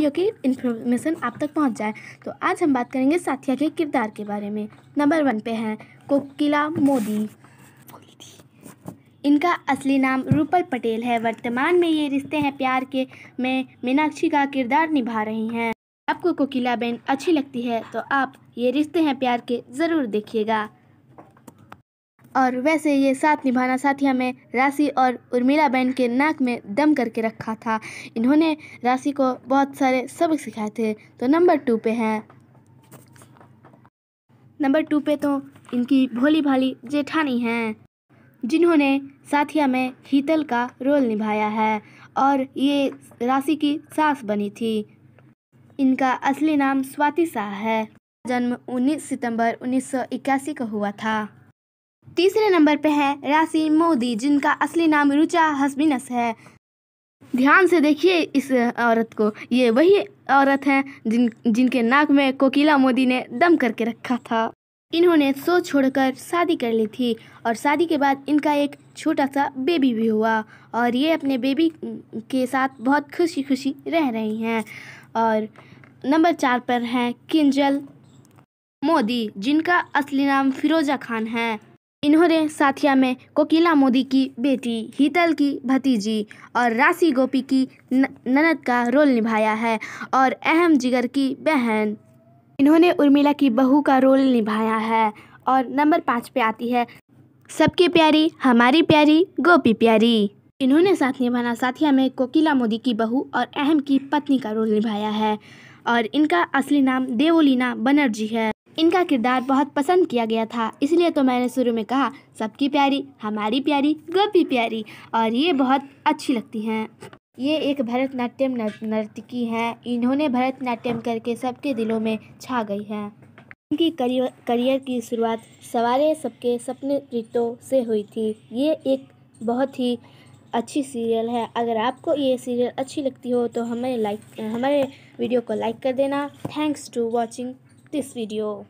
Video की information आप तक पहुंच जाए तो आज हम बात करेंगे साथिया के किरदार के बारे में नंबर वन पे हैं कोकिला मोदी इनका असली नाम रूपल पटेल है वर्तमान में ये रिश्ते हैं प्यार के में मीनाक्षी का किरदार निभा रही हैं आपको कोकिला बहन अच्छी लगती है तो आप ये रिश्ते हैं प्यार के ज़रूर देखिएगा और वैसे ये साथ निभाना साथिया में राशि और उर्मिला बहन के नाक में दम करके रखा था इन्होंने राशि को बहुत सारे सबक सिखाए थे तो नंबर टू पे हैं नंबर टू पे तो इनकी भोली भाली जेठानी हैं जिन्होंने साथिया में हीतल का रोल निभाया है और ये राशि की सास बनी थी इनका असली नाम स्वाति शाह है जन्म 19 सितंबर 1981 को हुआ था तीसरे नंबर पर है राशि मोदी जिनका असली नाम रुचा हसबिनस है ध्यान से देखिए इस औरत को ये वही औरत हैं जिन जिनके नाक में कोकिला मोदी ने दम करके रखा था इन्होंने सोच छोड़कर शादी कर ली थी और शादी के बाद इनका एक छोटा सा बेबी भी हुआ और ये अपने बेबी के साथ बहुत खुशी खुशी रह रही हैं और नंबर चार पर हैं किंजल मोदी जिनका असली नाम फिरोजा खान है इन्होंने साथिया में कोकिला मोदी की बेटी हीतल की भतीजी और राशि गोपी की ननद का रोल निभाया है और अहम जिगर की बहन इन्होंने उर्मिला की बहू का रोल निभाया है और नंबर पाँच पे आती है सबकी प्यारी हमारी प्यारी गोपी प्यारी इन्होंने साथ निभाना साथिया में कोकिला मोदी की बहू और अहम की पत्नी का रोल निभाया है और इनका असली नाम देवोलीना बनर्जी है इनका किरदार बहुत पसंद किया गया था इसलिए तो मैंने शुरू में कहा सबकी प्यारी हमारी प्यारी गोपी प्यारी और ये बहुत अच्छी लगती हैं ये एक भरतनाट्यम नर्तकी हैं इन्होंने भरतनाट्यम करके सबके दिलों में छा गई हैं इनकी करियर करियर की शुरुआत सवारे सबके सपने रितों से हुई थी ये एक बहुत ही अच्छी सीरियल है अगर आपको ये सीरियल अच्छी लगती हो तो हमें लाइक हमारे वीडियो को लाइक कर देना thanks to watching this video.